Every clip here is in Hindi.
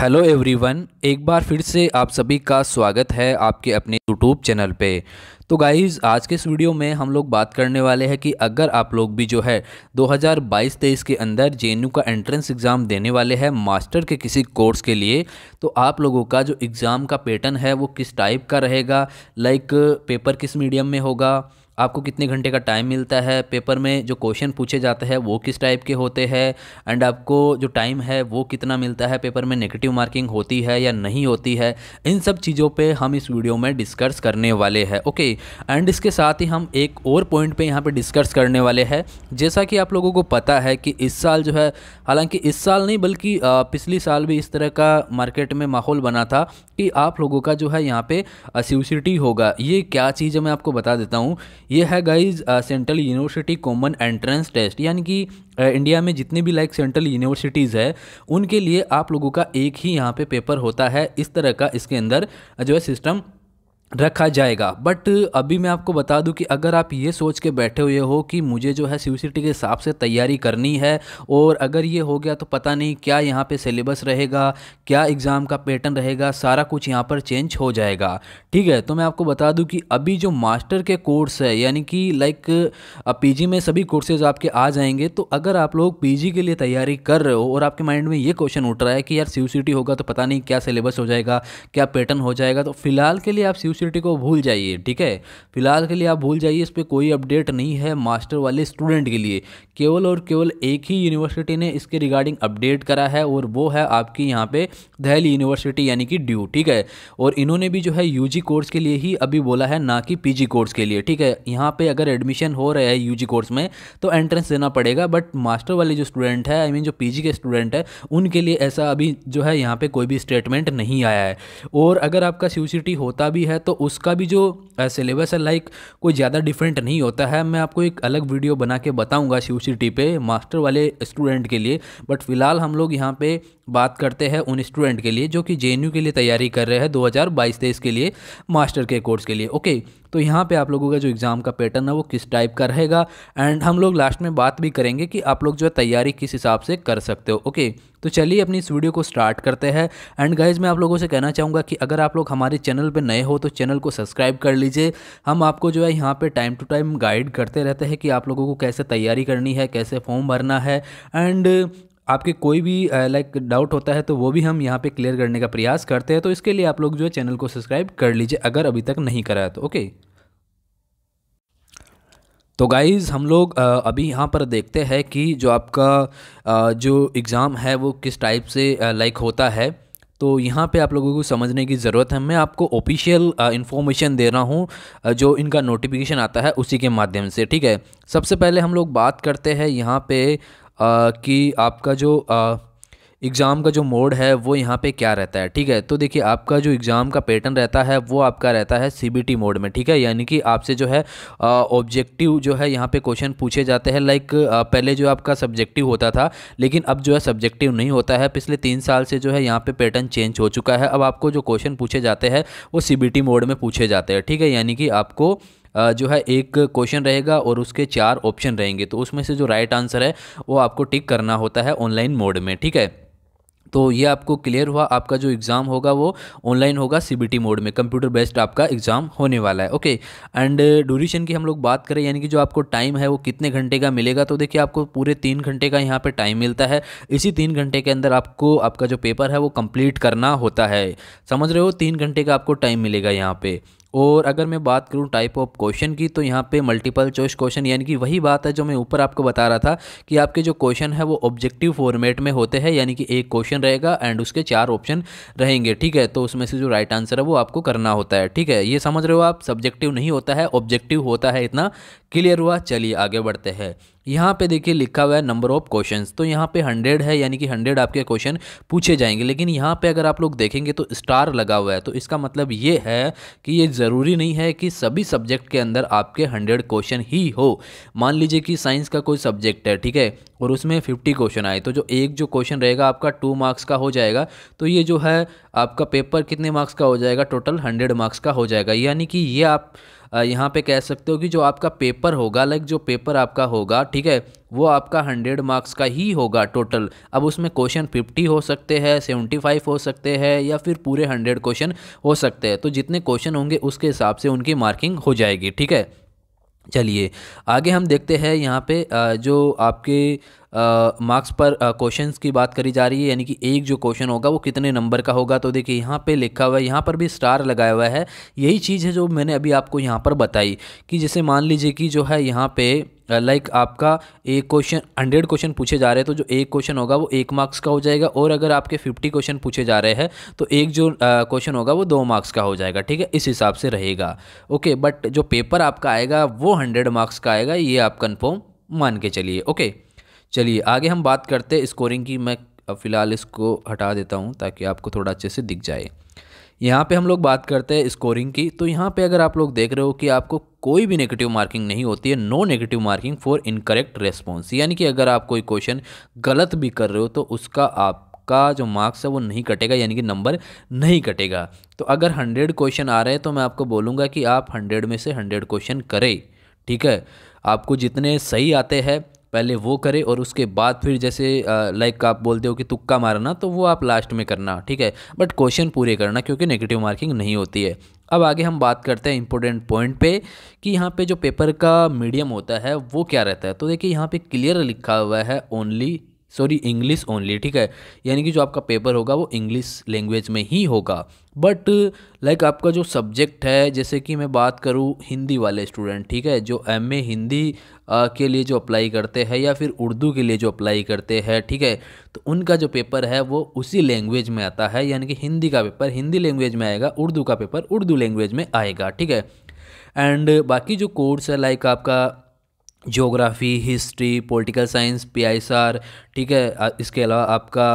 हेलो एवरीवन एक बार फिर से आप सभी का स्वागत है आपके अपने यूट्यूब चैनल पे तो गाइज़ आज के इस वीडियो में हम लोग बात करने वाले हैं कि अगर आप लोग भी जो है 2022-23 के अंदर जे का एंट्रेंस एग्ज़ाम देने वाले हैं मास्टर के किसी कोर्स के लिए तो आप लोगों का जो एग्ज़ाम का पैटर्न है वो किस टाइप का रहेगा लाइक पेपर किस मीडियम में होगा आपको कितने घंटे का टाइम मिलता है पेपर में जो क्वेश्चन पूछे जाते हैं वो किस टाइप के होते हैं एंड आपको जो टाइम है वो कितना मिलता है पेपर में नेगेटिव मार्किंग होती है या नहीं होती है इन सब चीज़ों पे हम इस वीडियो में डिस्कस करने वाले हैं ओके एंड इसके साथ ही हम एक और पॉइंट पे यहाँ पे डिस्कस करने वाले हैं जैसा कि आप लोगों को पता है कि इस साल जो है हालांकि इस साल नहीं बल्कि पिछली साल भी इस तरह का मार्केट में माहौल बना था कि आप लोगों का जो है यहाँ पर सीसीटी होगा ये क्या चीज़ है मैं आपको बता देता हूँ ये है guys central university common entrance test यानी कि इंडिया uh, में जितनी भी लाइक सेंट्रल यूनिवर्सिटीज़ है उनके लिए आप लोगों का एक ही यहाँ पे पेपर होता है इस तरह का इसके अंदर जो है सिस्टम रखा जाएगा बट अभी मैं आपको बता दूं कि अगर आप ये सोच के बैठे हुए हो कि मुझे जो है सी के हिसाब से तैयारी करनी है और अगर ये हो गया तो पता नहीं क्या यहाँ पे सिलेबस रहेगा क्या एग्ज़ाम का पैटर्न रहेगा सारा कुछ यहाँ पर चेंज हो जाएगा ठीक है तो मैं आपको बता दूं कि अभी जो मास्टर के कोर्स है यानी कि लाइक पी में सभी कोर्सेज आपके आ जाएंगे तो अगर आप लोग पी के लिए तैयारी कर रहे हो और आपके माइंड में ये क्वेश्चन उठ रहा है कि यार सी होगा तो पता नहीं क्या सिलेबस हो जाएगा क्या पैटर्न हो जाएगा तो फिलहाल के लिए आप सी यूनिवर्सिटी को भूल जाइए ठीक है फिलहाल के लिए आप भूल जाइए इस पर कोई अपडेट नहीं है मास्टर वाले स्टूडेंट के लिए केवल और केवल एक ही यूनिवर्सिटी ने इसके रिगार्डिंग अपडेट करा है और वो है आपकी यहाँ पे दहली यूनिवर्सिटी यानी कि ड्यू ठीक है और इन्होंने भी जो है यू कोर्स के लिए ही अभी बोला है ना कि पी कोर्स के लिए ठीक है यहाँ पर अगर एडमिशन हो रहा है यू कोर्स में तो एंट्रेंस देना पड़ेगा बट मास्टर वाले जो स्टूडेंट है आई मीन जो पी के स्टूडेंट है उनके लिए ऐसा अभी जो है यहाँ पर कोई भी स्टेटमेंट नहीं आया है और अगर आपका सी होता भी है तो उसका भी जो सिलेबस है लाइक कोई ज़्यादा डिफरेंट नहीं होता है मैं आपको एक अलग वीडियो बना के बताऊँगा सी पे मास्टर वाले स्टूडेंट के लिए बट फिलहाल हम लोग यहाँ पे बात करते हैं उन स्टूडेंट के लिए जो कि जे के लिए तैयारी कर रहे हैं 2022 हज़ार के लिए मास्टर के कोर्स के लिए ओके तो यहाँ पे आप लोगों का जो एग्ज़ाम का पैटर्न है वो किस टाइप का रहेगा एंड हम लोग लास्ट में बात भी करेंगे कि आप लोग जो है तैयारी किस हिसाब से कर सकते हो ओके तो चलिए अपनी इस वीडियो को स्टार्ट करते हैं एंड गाइज मैं आप लोगों से कहना चाहूँगा कि अगर आप लोग हमारे चैनल पर नए हो तो चैनल को सब्सक्राइब कर लीजिए हम आपको जो है यहाँ पर टाइम टू टाइम गाइड करते रहते हैं कि आप लोगों को कैसे तैयारी करनी है कैसे फॉर्म भरना है एंड आपके कोई भी लाइक डाउट होता है तो वो भी हम यहाँ पे क्लियर करने का प्रयास करते हैं तो इसके लिए आप लोग जो है चैनल को सब्सक्राइब कर लीजिए अगर अभी तक नहीं करा है तो ओके तो गाइज़ हम लोग अभी यहाँ पर देखते हैं कि जो आपका जो एग्ज़ाम है वो किस टाइप से लाइक होता है तो यहाँ पे आप लोगों को समझने की ज़रूरत है मैं आपको ऑफिशियल इन्फॉर्मेशन दे रहा हूँ जो इनका नोटिफिकेशन आता है उसी के माध्यम से ठीक है सबसे पहले हम लोग बात करते हैं यहाँ पे कि आपका जो एग्ज़ाम का जो मोड है वो यहाँ पे क्या रहता है ठीक है तो देखिए आपका जो एग्ज़ाम का पैटर्न रहता है वो आपका रहता है सी मोड में ठीक है यानी कि आपसे जो है ऑब्जेक्टिव जो है यहाँ पे क्वेश्चन पूछे जाते हैं लाइक पहले जो आपका सब्जेक्टिव होता था लेकिन अब जो है सब्जेक्टिव नहीं होता है पिछले तीन साल से जो है यहाँ पर पैटर्न चेंज हो चुका है अब आपको जो क्वेश्चन पूछे जाते हैं वो सी मोड में पूछे जाते हैं ठीक है यानी कि आपको जो है एक क्वेश्चन रहेगा और उसके चार ऑप्शन रहेंगे तो उसमें से जो राइट आंसर है वो आपको टिक करना होता है ऑनलाइन मोड में ठीक है तो ये आपको क्लियर हुआ आपका जो एग्ज़ाम होगा वो ऑनलाइन होगा सीबीटी मोड में कंप्यूटर बेस्ड आपका एग्ज़ाम होने वाला है ओके एंड ड्यूरेशन की हम लोग बात करें यानी कि जो आपको टाइम है वो कितने घंटे का मिलेगा तो देखिए आपको पूरे तीन घंटे का यहाँ पे टाइम मिलता है इसी तीन घंटे के अंदर आपको आपका जो पेपर है वो कम्प्लीट करना होता है समझ रहे हो तीन घंटे का आपको टाइम मिलेगा यहाँ पर और अगर मैं बात करूँ टाइप ऑफ क्वेश्चन की तो यहाँ पे मल्टीपल चॉइस क्वेश्चन यानी कि वही बात है जो मैं ऊपर आपको बता रहा था कि आपके जो क्वेश्चन है वो ऑब्जेक्टिव फॉर्मेट में होते हैं यानी कि एक क्वेश्चन रहेगा एंड उसके चार ऑप्शन रहेंगे ठीक है तो उसमें से जो राइट आंसर है वो आपको करना होता है ठीक है ये समझ रहे हो आप सब्जेक्टिव नहीं होता है ऑब्जेक्टिव होता है इतना क्लियर हुआ चलिए आगे बढ़ते हैं यहाँ पे देखिए लिखा हुआ है नंबर ऑफ क्वेश्चन तो यहाँ पे हंड्रेड है यानी कि हंड्रेड आपके क्वेश्चन पूछे जाएंगे लेकिन यहाँ पे अगर आप लोग देखेंगे तो स्टार लगा हुआ है तो इसका मतलब ये है कि ये ज़रूरी नहीं है कि सभी सब्जेक्ट के अंदर आपके हंड्रेड क्वेश्चन ही हो मान लीजिए कि साइंस का कोई सब्जेक्ट है ठीक है और उसमें फिफ्टी क्वेश्चन आए तो जो एक जो क्वेश्चन रहेगा आपका टू मार्क्स का हो जाएगा तो ये जो है आपका पेपर कितने मार्क्स का हो जाएगा टोटल हंड्रेड मार्क्स का हो जाएगा यानी कि ये आप यहाँ पे कह सकते हो कि जो आपका पेपर होगा लाइक जो पेपर आपका होगा ठीक है वो आपका हंड्रेड मार्क्स का ही होगा टोटल अब उसमें क्वेश्चन फिफ्टी हो सकते हैं सेवेंटी फाइव हो सकते हैं या फिर पूरे हंड्रेड क्वेश्चन हो सकते हैं तो जितने क्वेश्चन होंगे उसके हिसाब से उनकी मार्किंग हो जाएगी ठीक है चलिए आगे हम देखते हैं यहाँ पे जो आपके मार्क्स पर क्वेश्चंस की बात करी जा रही है यानी कि एक जो क्वेश्चन होगा वो कितने नंबर का होगा तो देखिए यहाँ पे लिखा हुआ है यहाँ पर भी स्टार लगाया हुआ है यही चीज़ है जो मैंने अभी आपको यहाँ पर बताई कि जैसे मान लीजिए कि जो है यहाँ पे लाइक uh, like आपका एक क्वेश्चन हंड्रेड क्वेश्चन पूछे जा रहे हैं तो जो एक क्वेश्चन होगा वो एक मार्क्स का हो जाएगा और अगर आपके फिफ्टी क्वेश्चन पूछे जा रहे हैं तो एक जो क्वेश्चन uh, होगा वो दो मार्क्स का हो जाएगा ठीक है इस हिसाब से रहेगा ओके बट जो पेपर आपका आएगा वो हंड्रेड मार्क्स का आएगा ये आप कन्फर्म मान के चलिए ओके चलिए आगे हम बात करते हैं स्कोरिंग की मैं फ़िलहाल इसको हटा देता हूँ ताकि आपको थोड़ा अच्छे से दिख जाए यहाँ पे हम लोग बात करते हैं स्कोरिंग की तो यहाँ पे अगर आप लोग देख रहे हो कि आपको कोई भी नेगेटिव मार्किंग नहीं होती है no negative marking for incorrect response यानी कि अगर आप कोई क्वेश्चन गलत भी कर रहे हो तो उसका आप आपका जो मार्क्स है वो नहीं कटेगा यानी कि नंबर नहीं कटेगा तो अगर हंड्रेड क्वेश्चन आ रहे हैं तो मैं आपको बोलूँगा कि आप हंड्रेड में से हंड्रेड क्वेश्चन करें ठीक है आपको जितने सही आते हैं पहले वो करे और उसके बाद फिर जैसे लाइक आप बोलते हो कि तुक्का मारना तो वो आप लास्ट में करना ठीक है बट क्वेश्चन पूरे करना क्योंकि नेगेटिव मार्किंग नहीं होती है अब आगे हम बात करते हैं इंपॉर्टेंट पॉइंट पे कि यहाँ पे जो पेपर का मीडियम होता है वो क्या रहता है तो देखिए यहाँ पे क्लियर लिखा हुआ है ओनली सॉरी इंग्लिश ओनली ठीक है यानी कि जो आपका पेपर होगा वो इंग्लिश लैंग्वेज में ही होगा बट लाइक like आपका जो सब्जेक्ट है जैसे कि मैं बात करूँ हिंदी वाले स्टूडेंट ठीक है जो एम ए हिंदी आ, के लिए जो अप्लाई करते हैं या फिर उर्दू के लिए जो अप्लाई करते हैं ठीक है तो उनका जो पेपर है वो उसी लैंग्वेज में आता है यानी कि हिंदी का पेपर हिंदी लैंग्वेज में आएगा उर्दू का पेपर उर्दू लैंग्वेज में आएगा ठीक है एंड बाकी जो कोर्स है लाइक आपका geography history political science P ठीक है इसके अलावा आपका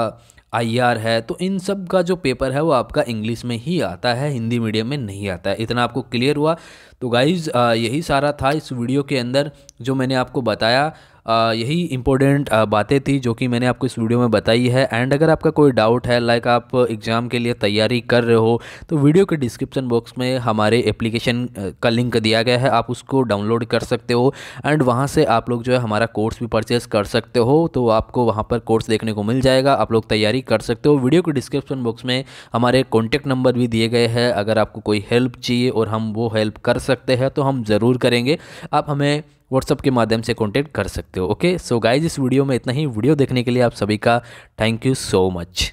आई आर e है तो इन सब का जो पेपर है वो आपका इंग्लिश में ही आता है हिंदी मीडियम में नहीं आता है इतना आपको क्लियर हुआ तो गाइज़ यही सारा था इस वीडियो के अंदर जो मैंने आपको बताया यही इंपॉर्टेंट बातें थी जो कि मैंने आपको इस वीडियो में बताई है एंड अगर आपका कोई डाउट है लाइक आप एग्ज़ाम के लिए तैयारी कर रहे हो तो वीडियो के डिस्क्रिप्शन बॉक्स में हमारे एप्लीकेशन का लिंक दिया गया है आप उसको डाउनलोड कर सकते हो एंड वहाँ से आप लोग जो है हमारा कोर्स भी परचेज़ कर सकते हो तो आपको वहाँ पर कोर्स देखने को मिल जाएगा आप लोग तैयारी कर सकते हो वीडियो के डिस्क्रिप्शन बॉक्स में हमारे कॉन्टैक्ट नंबर भी दिए गए हैं अगर आपको कोई हेल्प चाहिए और हम वो हेल्प कर सकते हैं तो हम ज़रूर करेंगे आप हमें व्हाट्सअप के माध्यम से कॉन्टेक्ट कर सकते हो ओके सो गाइज इस वीडियो में इतना ही वीडियो देखने के लिए आप सभी का थैंक यू सो मच